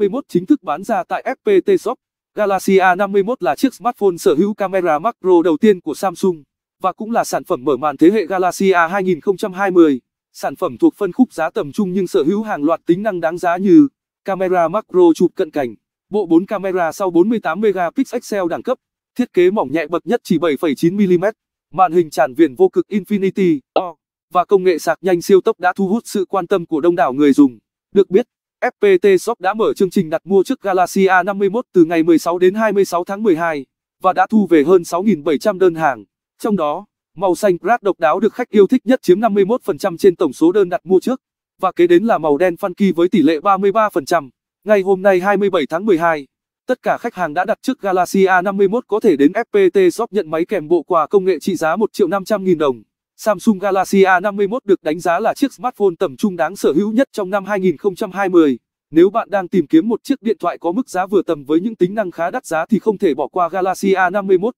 51 chính thức bán ra tại FPT Shop. Galaxy A51 là chiếc smartphone sở hữu camera macro đầu tiên của Samsung và cũng là sản phẩm mở màn thế hệ Galaxy A 2020. Sản phẩm thuộc phân khúc giá tầm trung nhưng sở hữu hàng loạt tính năng đáng giá như camera macro chụp cận cảnh, bộ 4 camera sau 48 megapixel XL đẳng cấp, thiết kế mỏng nhẹ bậc nhất chỉ 7,9 mm, màn hình tràn viền vô cực Infinity O và công nghệ sạc nhanh siêu tốc đã thu hút sự quan tâm của đông đảo người dùng. Được biết, FPT Shop đã mở chương trình đặt mua chiếc Galaxy A51 từ ngày 16 đến 26 tháng 12 và đã thu về hơn 6.700 đơn hàng. Trong đó, màu xanh Brad độc đáo được khách yêu thích nhất chiếm 51% trên tổng số đơn đặt mua trước và kế đến là màu đen funky với tỷ lệ 33%. Ngày hôm nay 27 tháng 12, tất cả khách hàng đã đặt chiếc Galaxy A51 có thể đến FPT Shop nhận máy kèm bộ quà công nghệ trị giá 1 triệu 500 nghìn đồng. Samsung Galaxy A51 được đánh giá là chiếc smartphone tầm trung đáng sở hữu nhất trong năm 2020. Nếu bạn đang tìm kiếm một chiếc điện thoại có mức giá vừa tầm với những tính năng khá đắt giá thì không thể bỏ qua Galaxy A51.